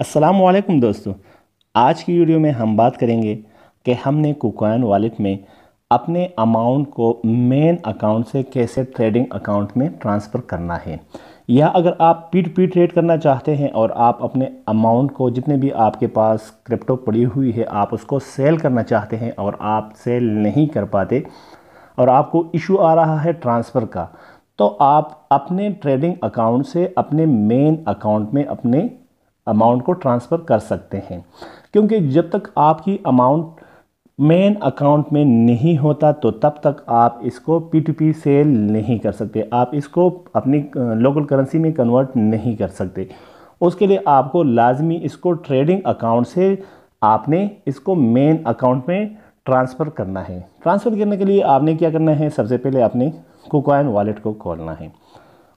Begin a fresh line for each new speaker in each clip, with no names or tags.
अस्सलाम वालेकुम दोस्तों आज की वीडियो में हम बात करेंगे कि हमने कुकॉइन वॉलेट में अपने अमाउंट को मेन अकाउंट से कैसे ट्रेडिंग अकाउंट में ट्रांसफ़र करना है या अगर आप पी टू पी ट्रेड करना चाहते हैं और आप अपने अमाउंट को जितने भी आपके पास क्रिप्टो पड़ी हुई है आप उसको सेल करना चाहते हैं और आप सेल नहीं कर पाते और आपको इशू आ रहा है ट्रांसफ़र का तो आप अपने ट्रेडिंग अकाउंट से अपने मेन अकाउंट में अपने अमाउंट को ट्रांसफ़र कर सकते हैं क्योंकि जब तक आपकी अमाउंट मेन अकाउंट में नहीं होता तो तब तक आप इसको पी टू पी सेल नहीं कर सकते आप इसको अपनी लोकल करेंसी में कन्वर्ट नहीं कर सकते उसके लिए आपको लाजमी इसको ट्रेडिंग अकाउंट से आपने इसको मेन अकाउंट में ट्रांसफ़र करना है ट्रांसफ़र करने के लिए आपने क्या करना है सबसे पहले आपने कोकॉइन वॉलेट को खोलना है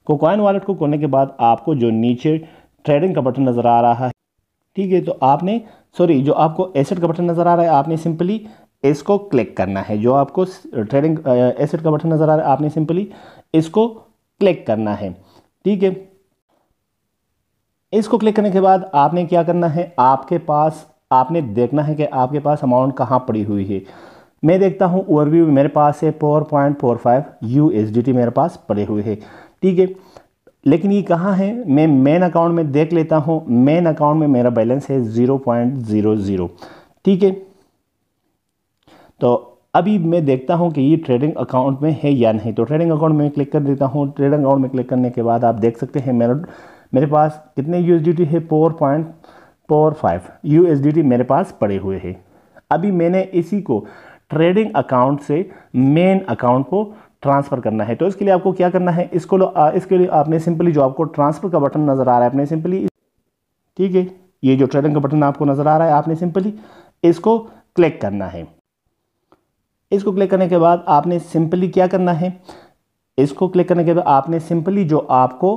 कोकॉइन वॉलेट को खोलने के बाद आपको जो नीचे ट्रेडिंग का बटन नज़र आ रहा है ठीक है तो आपने सॉरी जो आपको एसेट का बटन नज़र आ रहा है आपने सिंपली इसको क्लिक करना है जो आपको ट्रेडिंग एसेट का बटन नज़र आ रहा है आपने सिंपली इसको क्लिक करना है ठीक है इसको क्लिक करने के बाद आपने क्या करना है आपके पास आपने देखना है कि आपके पास अमाउंट कहाँ पड़ी हुई है मैं देखता हूँ ओवरव्यू मेरे पास है four point four five U S D T मेरे पास पड़े हुए है ठीक है लेकिन ये कहाँ है मैं मेन अकाउंट में देख लेता हूँ मेन अकाउंट में मेरा बैलेंस है ज़ीरो पॉइंट ज़ीरो ज़ीरो ठीक है तो अभी मैं देखता हूँ कि ये ट्रेडिंग अकाउंट में है या नहीं तो ट्रेडिंग अकाउंट में क्लिक कर देता हूँ ट्रेडिंग अकाउंट में क्लिक करने के बाद आप देख सकते हैं मेरा मेरे पास कितने यू है four point four five U मेरे पास पड़े हुए हैं अभी मैंने इसी को ट्रेडिंग अकाउंट से मेन अकाउंट को ट्रांसफ़र करना है तो इसके लिए आपको क्या करना है इसको आ, इसके लिए आपने सिंपली जो आपको ट्रांसफ़र का बटन नज़र आ रहा है आपने सिंपली ठीक है ये जो ट्रेडिंग का बटन आपको नज़र आ रहा है आपने सिंपली इसको क्लिक करना है इसको क्लिक करने के बाद आपने सिंपली क्या करना है इसको क्लिक करने के बाद आपने सिंपली जो आपको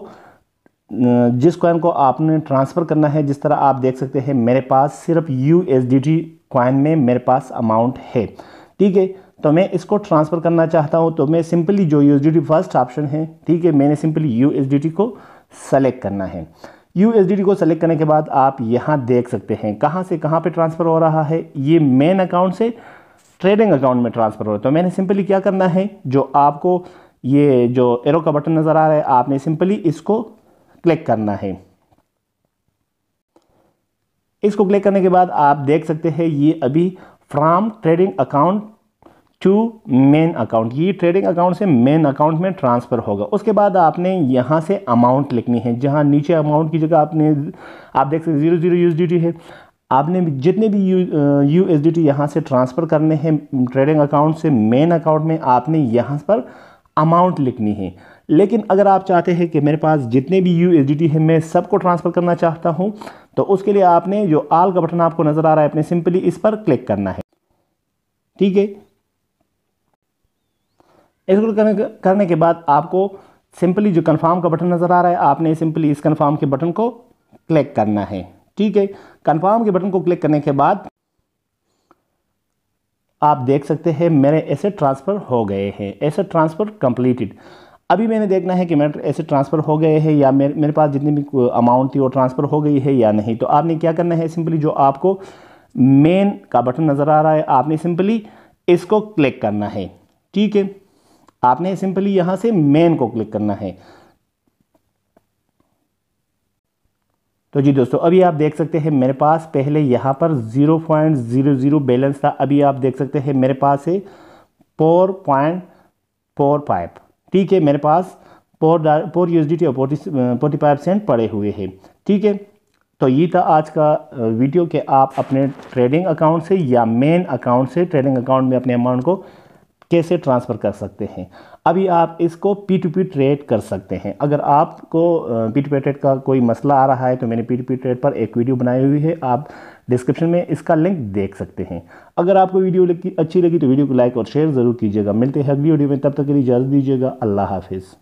जिस क्वाइन को आपने ट्रांसफ़र करना है जिस तरह आप देख सकते हैं मेरे पास सिर्फ U S D T coin में मेरे पास अमाउंट है ठीक है तो मैं इसको ट्रांसफ़र करना चाहता हूँ तो मैं सिंपली जो यू फर्स्ट ऑप्शन है ठीक है मैंने सिंपली यू को सेलेक्ट करना है यू को सेलेक्ट करने के बाद आप यहाँ देख सकते हैं कहाँ से कहाँ पे ट्रांसफ़र हो रहा है ये मेन अकाउंट से ट्रेडिंग अकाउंट में ट्रांसफ़र हो रहा है तो मैंने सिंपली क्या करना है जो आपको ये जो एरो का बटन नज़र आ रहा है आपने सिंपली इसको क्लिक करना है इसको क्लिक करने के बाद आप देख सकते हैं ये अभी from trading account to main account ये ट्रेडिंग अकाउंट से मेन अकाउंट में ट्रांसफ़र होगा उसके बाद आपने यहाँ से अमाउंट लिखनी है जहाँ नीचे अमाउंट की जगह आपने आप देख सकते ज़ीरो ज़ीरो यूज है आपने जितने भी U U S D T यहाँ से ट्रांसफ़र करने हैं ट्रेडिंग अकाउंट से मेन अकाउंट में आपने यहाँ पर अमाउंट लिखनी है लेकिन अगर आप चाहते हैं कि मेरे पास जितने भी यू एस डी टी है मैं सबको ट्रांसफ़र करना चाहता हूँ तो उसके लिए आपने जो आल का बटन आपको नज़र आ रहा है अपने सिंपली इस पर क्लिक करना है ठीक है एक्सक्लूड करने करने के बाद आपको सिंपली जो कन्फर्म का बटन नज़र आ रहा है आपने सिंपली इस कन्फर्म के बटन को क्लिक करना है ठीक है कन्फर्म के बटन को क्लिक करने के बाद आप देख सकते हैं मेरे ऐसे ट्रांसफ़र हो गए हैं ऐसे ट्रांसफ़र कंप्लीटेड अभी मैंने देखना है कि मेरे ऐसे ट्रांसफ़र हो गए हैं या मेरे मेरे पास जितनी भी अमाउंट थी वो ट्रांसफ़र हो गई है या नहीं तो आपने क्या करना है सिंपली जो आपको मेन का बटन नज़र आ रहा है आपने सिंपली इसको क्लिक करना है ठीक है आपने सिंपली यहां से मेन को क्लिक करना है तो जी दोस्तों अभी आप देख सकते हैं मेरे पास पहले यहां पर 0.00 बैलेंस था अभी आप देख सकते हैं मेरे पास है फोर पॉइंट फोर फाइव ठीक है मेरे पास four four U S D T और फोर्टी फोर्टी फाइव सेंट पड़े हुए हैं ठीक है तो ये था आज का वीडियो कि आप अपने ट्रेडिंग अकाउंट से या मेन अकाउंट से ट्रेडिंग अकाउंट में अपने अमाउंट को कैसे ट्रांसफ़र कर सकते हैं अभी आप इसको पी टू पी ट्रेड कर सकते हैं अगर आपको पी टू पी ट्रेड का कोई मसला आ रहा है तो मैंने पी टू पी ट्रेड पर एक वीडियो बनाई हुई है आप डिस्क्रिप्शन में इसका लिंक देख सकते हैं अगर आपको वीडियो लगी अच्छी लगी तो वीडियो को लाइक और शेयर ज़रूर कीजिएगा मिलते हैं अगली वीडियो में तब तक के लिए इजाज़त दीजिएगा अल्लाह हाफिज़